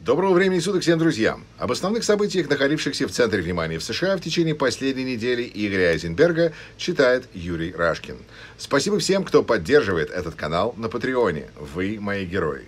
Доброго времени суток всем, друзьям. Об основных событиях, находившихся в центре внимания в США в течение последней недели Игоря Айзенберга, читает Юрий Рашкин. Спасибо всем, кто поддерживает этот канал на Патреоне. Вы мои герои.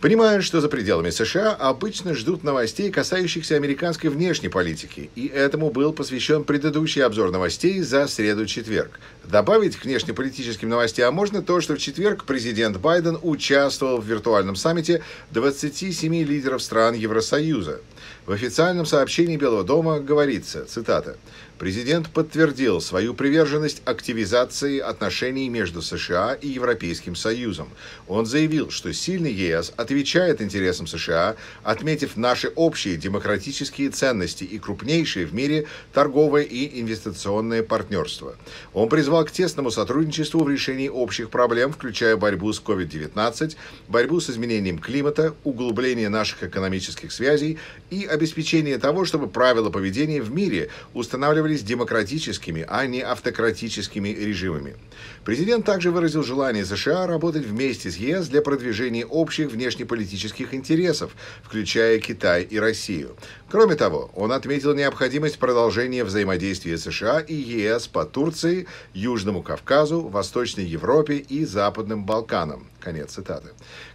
Понимаю, что за пределами США обычно ждут новостей, касающихся американской внешней политики, и этому был посвящен предыдущий обзор новостей за среду-четверг. Добавить к внешнеполитическим новостям можно то, что в четверг президент Байден участвовал в виртуальном саммите 27 лидеров стран Евросоюза. В официальном сообщении Белого дома говорится, цитата, президент подтвердил свою приверженность активизации отношений между США и Европейским Союзом. Он заявил, что сильный ЕС отвечает интересам США, отметив наши общие демократические ценности и крупнейшие в мире торговое и инвестиционное партнерство. Он призвал к тесному сотрудничеству в решении общих проблем, включая борьбу с COVID-19, борьбу с изменением климата, углубление наших экономических связей и обеспечение того, чтобы правила поведения в мире устанавливались устанавливались демократическими, а не автократическими режимами. Президент также выразил желание США работать вместе с ЕС для продвижения общих внешнеполитических интересов, включая Китай и Россию. Кроме того, он отметил необходимость продолжения взаимодействия США и ЕС по Турции, Южному Кавказу, Восточной Европе и Западным Балканам. Конец цитаты.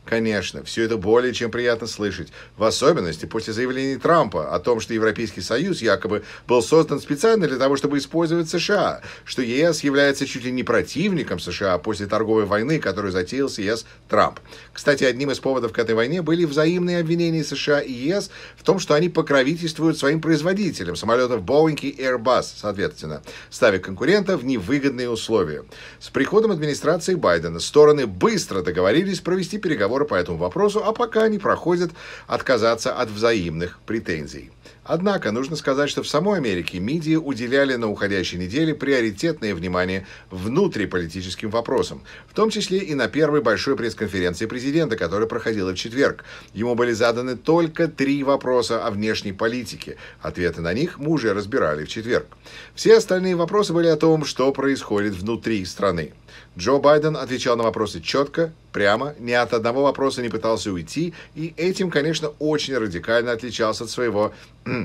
Конечно, все это более чем приятно слышать, в особенности после заявлений Трампа о том, что Европейский Союз якобы был создан специально для того, чтобы использовать США, что ЕС является чуть ли не противником США после торговой войны, которую затеял с ЕС Трамп. Кстати, одним из поводов к этой войне были взаимные обвинения США и ЕС в том, что они покровительствуют своим производителям самолетов Boeing и Airbus, соответственно, ставя конкурентов в невыгодные условия. С приходом администрации Байдена стороны быстро договорились провести переговоры разговоры по этому вопросу, а пока не проходят отказаться от взаимных претензий. Однако нужно сказать, что в самой Америке медиа уделяли на уходящей неделе приоритетное внимание внутриполитическим вопросам, в том числе и на первой большой пресс-конференции президента, которая проходила в четверг. Ему были заданы только три вопроса о внешней политике. Ответы на них мы уже разбирали в четверг. Все остальные вопросы были о том, что происходит внутри страны. Джо Байден отвечал на вопросы четко, прямо, ни от одного вопроса не пытался уйти, и этим, конечно, очень радикально отличался от своего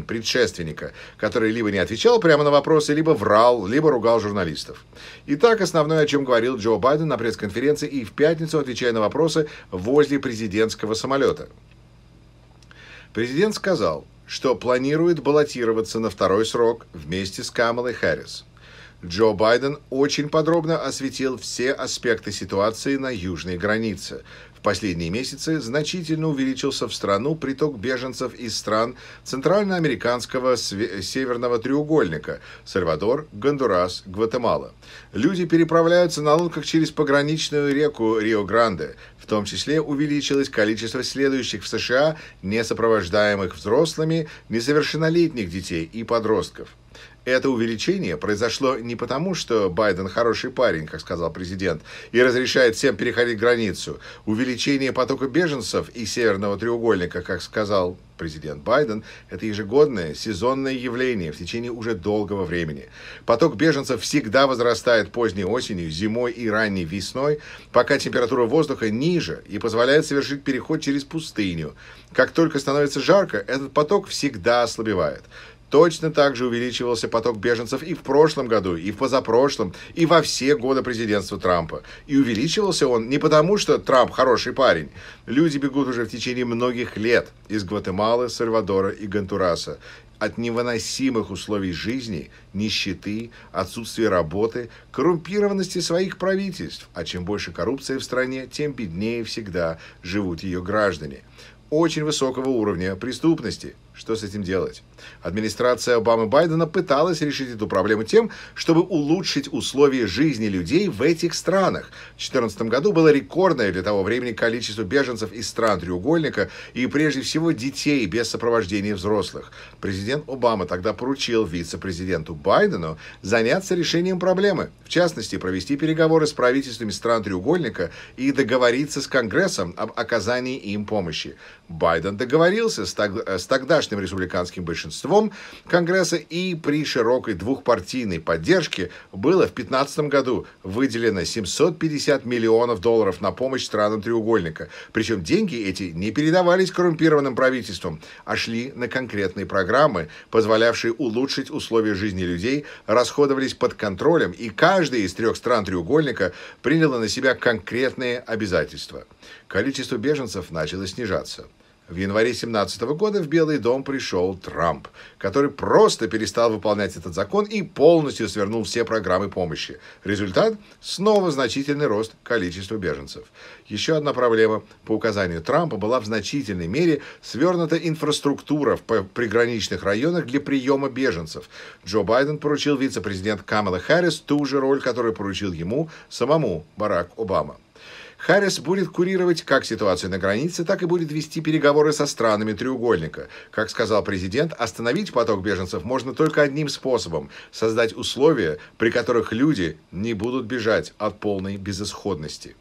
предшественника, который либо не отвечал прямо на вопросы, либо врал, либо ругал журналистов. Итак, основное, о чем говорил Джо Байден на пресс-конференции и в пятницу, отвечая на вопросы возле президентского самолета. Президент сказал, что планирует баллотироваться на второй срок вместе с Камалой Харрис. Джо Байден очень подробно осветил все аспекты ситуации на южной границе. В последние месяцы значительно увеличился в страну приток беженцев из стран Центральноамериканского Северного треугольника – Сальвадор, Гондурас, Гватемала. Люди переправляются на лодках через пограничную реку Рио-Гранде. В том числе увеличилось количество следующих в США, несопровождаемых взрослыми, несовершеннолетних детей и подростков. Это увеличение произошло не потому, что Байден хороший парень, как сказал президент, и разрешает всем переходить границу. Увеличение потока беженцев и Северного треугольника, как сказал президент Байден, это ежегодное сезонное явление в течение уже долгого времени. Поток беженцев всегда возрастает поздней осенью, зимой и ранней весной, пока температура воздуха ниже и позволяет совершить переход через пустыню. Как только становится жарко, этот поток всегда ослабевает. Точно так же увеличивался поток беженцев и в прошлом году, и в позапрошлом, и во все годы президентства Трампа. И увеличивался он не потому, что Трамп хороший парень. Люди бегут уже в течение многих лет из Гватемалы, Сальвадора и Гонтураса от невыносимых условий жизни, нищеты, отсутствия работы, коррумпированности своих правительств. А чем больше коррупции в стране, тем беднее всегда живут ее граждане. Очень высокого уровня преступности – что с этим делать? Администрация Обамы Байдена пыталась решить эту проблему тем, чтобы улучшить условия жизни людей в этих странах. В 2014 году было рекордное для того времени количество беженцев из стран треугольника и прежде всего детей без сопровождения взрослых. Президент Обама тогда поручил вице-президенту Байдену заняться решением проблемы, в частности, провести переговоры с правительствами стран треугольника и договориться с Конгрессом об оказании им помощи. Байден договорился с, тог э, с тогдашним республиканским большинством Конгресса и при широкой двухпартийной поддержке было в 2015 году выделено 750 миллионов долларов на помощь странам треугольника. Причем деньги эти не передавались коррумпированным правительствам, а шли на конкретные программы, позволявшие улучшить условия жизни людей, расходовались под контролем, и каждая из трех стран треугольника приняла на себя конкретные обязательства количество беженцев начало снижаться. В январе 2017 года в Белый дом пришел Трамп, который просто перестал выполнять этот закон и полностью свернул все программы помощи. Результат – снова значительный рост количества беженцев. Еще одна проблема по указанию Трампа была в значительной мере свернута инфраструктура в приграничных районах для приема беженцев. Джо Байден поручил вице-президент Камала Харрис ту же роль, которую поручил ему самому Барак Обама. Харрис будет курировать как ситуацию на границе, так и будет вести переговоры со странами треугольника. Как сказал президент, остановить поток беженцев можно только одним способом – создать условия, при которых люди не будут бежать от полной безысходности.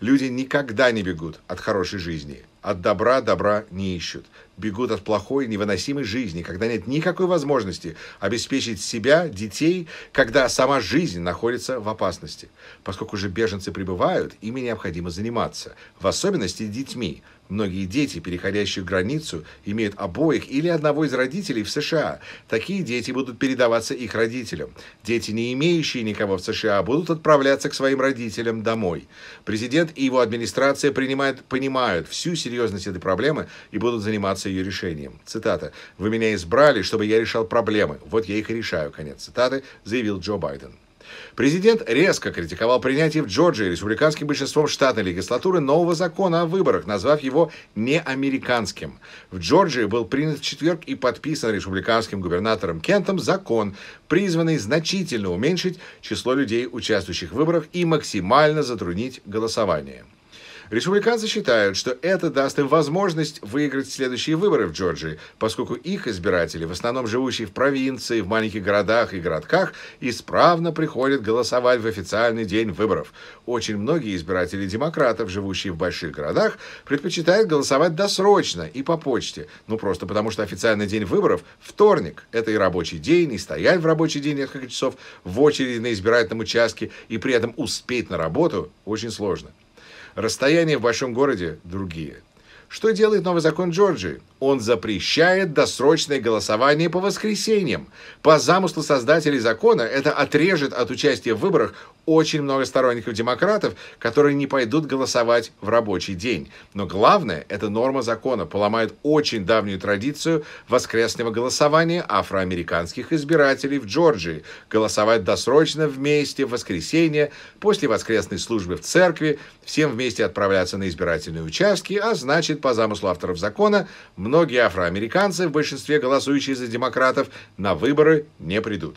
Люди никогда не бегут от хорошей жизни – от добра добра не ищут. Бегут от плохой, невыносимой жизни, когда нет никакой возможности обеспечить себя, детей, когда сама жизнь находится в опасности. Поскольку же беженцы прибывают, ими необходимо заниматься, в особенности детьми. Многие дети, переходящие границу, имеют обоих или одного из родителей в США. Такие дети будут передаваться их родителям. Дети, не имеющие никого в США, будут отправляться к своим родителям домой. Президент и его администрация принимают, понимают всю ситуацию серьезность этой проблемы и будут заниматься ее решением. Цитата. «Вы меня избрали, чтобы я решал проблемы. Вот я их и решаю», конец цитаты, заявил Джо Байден. Президент резко критиковал принятие в Джорджии республиканским большинством штатной легислатуры нового закона о выборах, назвав его неамериканским. В Джорджии был принят в четверг и подписан республиканским губернатором Кентом закон, призванный значительно уменьшить число людей, участвующих в выборах, и максимально затруднить голосование. Республиканцы считают, что это даст им возможность выиграть следующие выборы в Джорджии, поскольку их избиратели, в основном живущие в провинции, в маленьких городах и городках, исправно приходят голосовать в официальный день выборов. Очень многие избиратели демократов, живущие в больших городах, предпочитают голосовать досрочно и по почте, ну просто потому что официальный день выборов – вторник. Это и рабочий день, и стоять в рабочий день несколько часов в очереди на избирательном участке и при этом успеть на работу очень сложно. Расстояния в большом городе другие. Что делает новый закон Джорджии? Он запрещает досрочное голосование по воскресеньям. По замыслу создателей закона это отрежет от участия в выборах очень много сторонников демократов, которые не пойдут голосовать в рабочий день. Но главное, эта норма закона поломает очень давнюю традицию воскресного голосования афроамериканских избирателей в Джорджии. Голосовать досрочно вместе в воскресенье, после воскресной службы в церкви, всем вместе отправляться на избирательные участки, а значит, по замыслу авторов закона, многие афроамериканцы, в большинстве голосующие за демократов, на выборы не придут.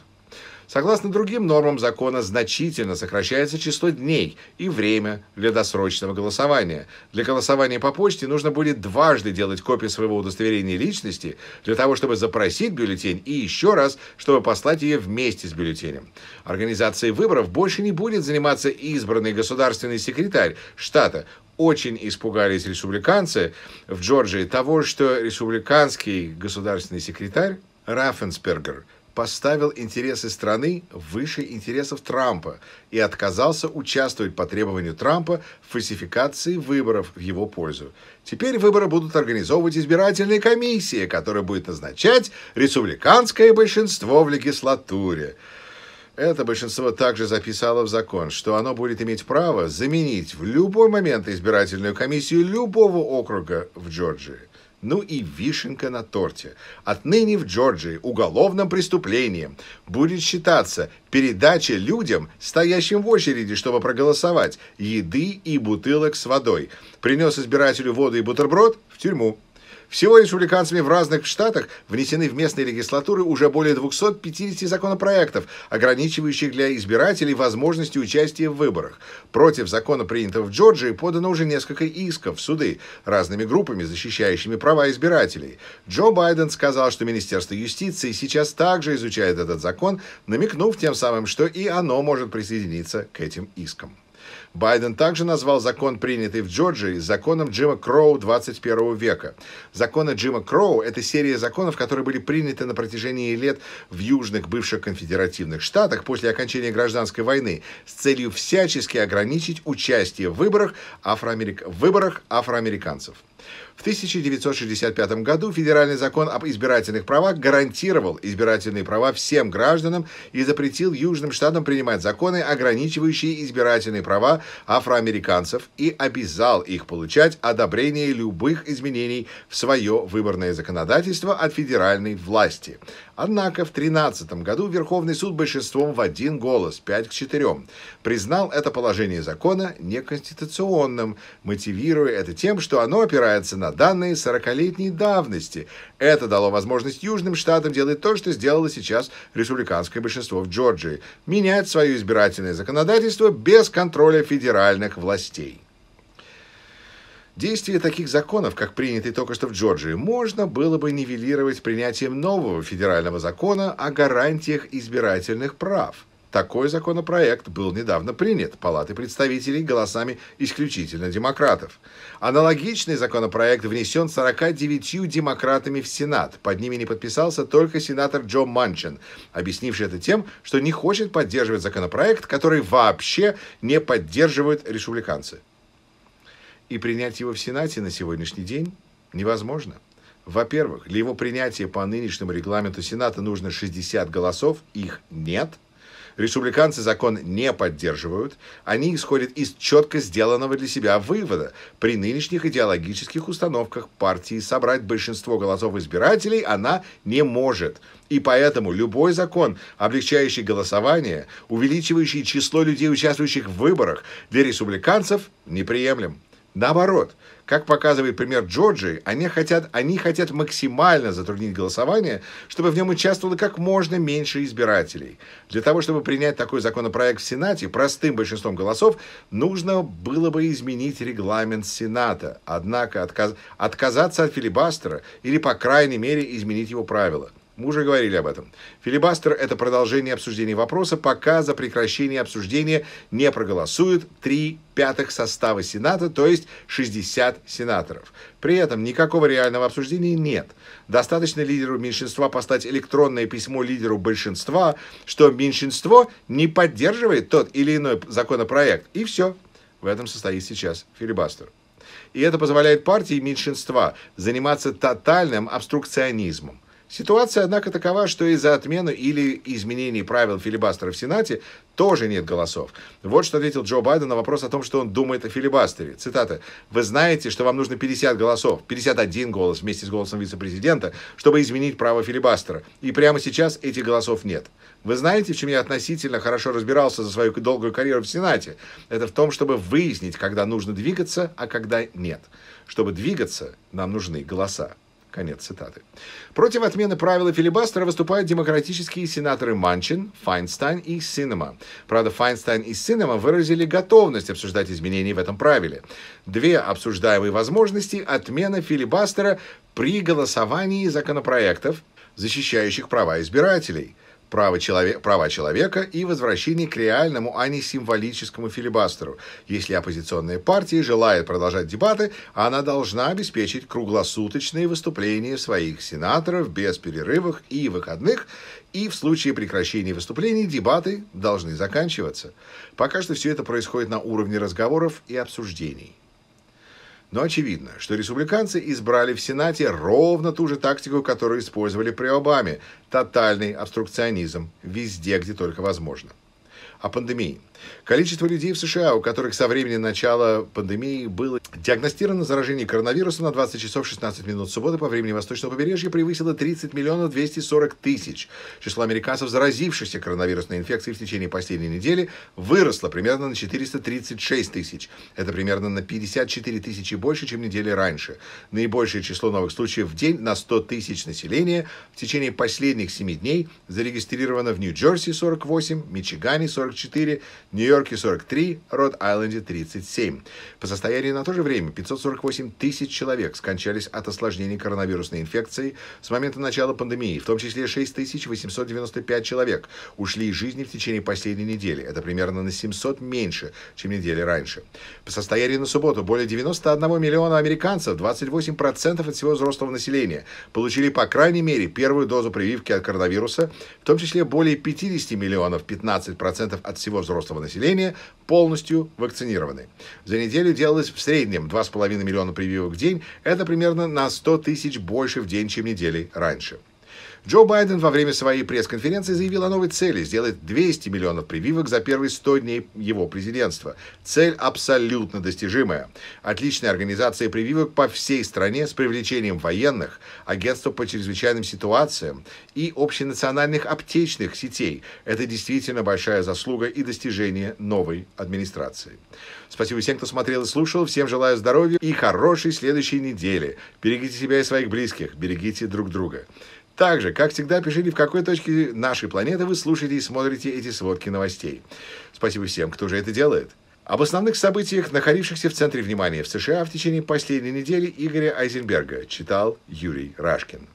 Согласно другим нормам закона, значительно сокращается число дней и время для досрочного голосования. Для голосования по почте нужно будет дважды делать копию своего удостоверения личности для того, чтобы запросить бюллетень и еще раз, чтобы послать ее вместе с бюллетенем. Организацией выборов больше не будет заниматься избранный государственный секретарь штата очень испугались республиканцы в Джорджии того, что республиканский государственный секретарь Рафенспергер поставил интересы страны выше интересов Трампа и отказался участвовать по требованию Трампа в фальсификации выборов в его пользу. Теперь выборы будут организовывать избирательные комиссии, которые будет назначать республиканское большинство в легислатуре. Это большинство также записало в закон, что оно будет иметь право заменить в любой момент избирательную комиссию любого округа в Джорджии. Ну и вишенка на торте. Отныне в Джорджии уголовным преступлением будет считаться передача людям, стоящим в очереди, чтобы проголосовать, еды и бутылок с водой. Принес избирателю воду и бутерброд – в тюрьму. Всего республиканцами в разных штатах внесены в местные легислатуры уже более 250 законопроектов, ограничивающих для избирателей возможности участия в выборах. Против закона, принятого в Джорджии, подано уже несколько исков в суды разными группами, защищающими права избирателей. Джо Байден сказал, что Министерство юстиции сейчас также изучает этот закон, намекнув тем самым, что и оно может присоединиться к этим искам. Байден также назвал закон, принятый в Джорджии, законом Джима Кроу 21 века. Законы Джима Кроу – это серия законов, которые были приняты на протяжении лет в южных бывших конфедеративных штатах после окончания гражданской войны с целью всячески ограничить участие в выборах, афроамерик... в выборах афроамериканцев. В 1965 году федеральный закон об избирательных правах гарантировал избирательные права всем гражданам и запретил южным штатам принимать законы, ограничивающие избирательные права афроамериканцев и обязал их получать одобрение любых изменений в свое выборное законодательство от федеральной власти. Однако в 2013 году Верховный суд большинством в один голос, 5 к 4, признал это положение закона неконституционным, мотивируя это тем, что оно опирается опирается на данные 40-летней давности. Это дало возможность Южным Штатам делать то, что сделало сейчас республиканское большинство в Джорджии – менять свое избирательное законодательство без контроля федеральных властей. Действие таких законов, как принятый только что в Джорджии, можно было бы нивелировать принятием нового федерального закона о гарантиях избирательных прав – такой законопроект был недавно принят Палатой представителей голосами исключительно демократов. Аналогичный законопроект внесен 49 демократами в Сенат. Под ними не подписался только сенатор Джо Манчин, объяснивший это тем, что не хочет поддерживать законопроект, который вообще не поддерживают республиканцы. И принять его в Сенате на сегодняшний день невозможно. Во-первых, для его принятия по нынешнему регламенту Сената нужно 60 голосов, их нет – Республиканцы закон не поддерживают. Они исходят из четко сделанного для себя вывода. При нынешних идеологических установках партии собрать большинство голосов избирателей она не может. И поэтому любой закон, облегчающий голосование, увеличивающий число людей, участвующих в выборах, для республиканцев неприемлем. Наоборот, как показывает пример Джорджии, они хотят, они хотят максимально затруднить голосование, чтобы в нем участвовало как можно меньше избирателей. Для того, чтобы принять такой законопроект в Сенате простым большинством голосов, нужно было бы изменить регламент Сената, однако отказ, отказаться от филибастера или, по крайней мере, изменить его правила – мы уже говорили об этом. Филибастер – это продолжение обсуждения вопроса, пока за прекращение обсуждения не проголосуют три пятых состава Сената, то есть 60 сенаторов. При этом никакого реального обсуждения нет. Достаточно лидеру меньшинства послать электронное письмо лидеру большинства, что меньшинство не поддерживает тот или иной законопроект. И все. В этом состоит сейчас филибастер. И это позволяет партии меньшинства заниматься тотальным обструкционизмом – Ситуация, однако, такова, что из-за отмены или изменений правил филибастера в Сенате тоже нет голосов. Вот что ответил Джо Байден на вопрос о том, что он думает о филибастере. Цитата. «Вы знаете, что вам нужно 50 голосов, 51 голос вместе с голосом вице-президента, чтобы изменить право филибастера. И прямо сейчас этих голосов нет. Вы знаете, в чем я относительно хорошо разбирался за свою долгую карьеру в Сенате? Это в том, чтобы выяснить, когда нужно двигаться, а когда нет. Чтобы двигаться, нам нужны голоса. Конец цитаты. Против отмены правила филибастера выступают демократические сенаторы Манчин, Файнстайн и Синема. Правда, Файнстайн и Синема выразили готовность обсуждать изменения в этом правиле. Две обсуждаемые возможности – отмена филибастера при голосовании законопроектов, защищающих права избирателей – права, человек, права человека и возвращение к реальному, а не символическому филибастеру. Если оппозиционная партия желает продолжать дебаты, она должна обеспечить круглосуточные выступления своих сенаторов без перерывов и выходных, и в случае прекращения выступлений дебаты должны заканчиваться. Пока что все это происходит на уровне разговоров и обсуждений. Но очевидно, что республиканцы избрали в Сенате ровно ту же тактику, которую использовали при Обаме – тотальный обструкционизм везде, где только возможно. О пандемии. Количество людей в США, у которых со времени начала пандемии было диагностировано заражение коронавирусом на 20 часов 16 минут субботы по времени Восточного побережья, превысило 30 миллионов 240 тысяч. Число американцев, заразившихся коронавирусной инфекцией в течение последней недели, выросло примерно на 436 тысяч. Это примерно на 54 тысячи больше, чем недели раньше. Наибольшее число новых случаев в день на 100 тысяч населения в течение последних 7 дней зарегистрировано в Нью-Джерси 48, Мичигане 44, Нью-Йорке 43, Род-Айленде 37. По состоянию на то же время 548 тысяч человек скончались от осложнений коронавирусной инфекции с момента начала пандемии, в том числе 6895 человек ушли из жизни в течение последней недели. Это примерно на 700 меньше, чем недели раньше. По состоянию на субботу более 91 миллиона американцев, 28% от всего взрослого населения, получили по крайней мере первую дозу прививки от коронавируса, в том числе более 50 миллионов, 15% от всего взрослого населения полностью вакцинированы. За неделю делалось в среднем 2,5 миллиона прививок в день. Это примерно на 100 тысяч больше в день, чем недели раньше. Джо Байден во время своей пресс-конференции заявил о новой цели – сделать 200 миллионов прививок за первые 100 дней его президентства. Цель абсолютно достижимая. Отличная организация прививок по всей стране с привлечением военных, агентства по чрезвычайным ситуациям и общенациональных аптечных сетей – это действительно большая заслуга и достижение новой администрации. Спасибо всем, кто смотрел и слушал. Всем желаю здоровья и хорошей следующей недели. Берегите себя и своих близких, берегите друг друга. Также, как всегда, пишите, в какой точке нашей планеты вы слушаете и смотрите эти сводки новостей. Спасибо всем, кто же это делает. Об основных событиях, находившихся в центре внимания в США в течение последней недели Игоря Айзенберга, читал Юрий Рашкин.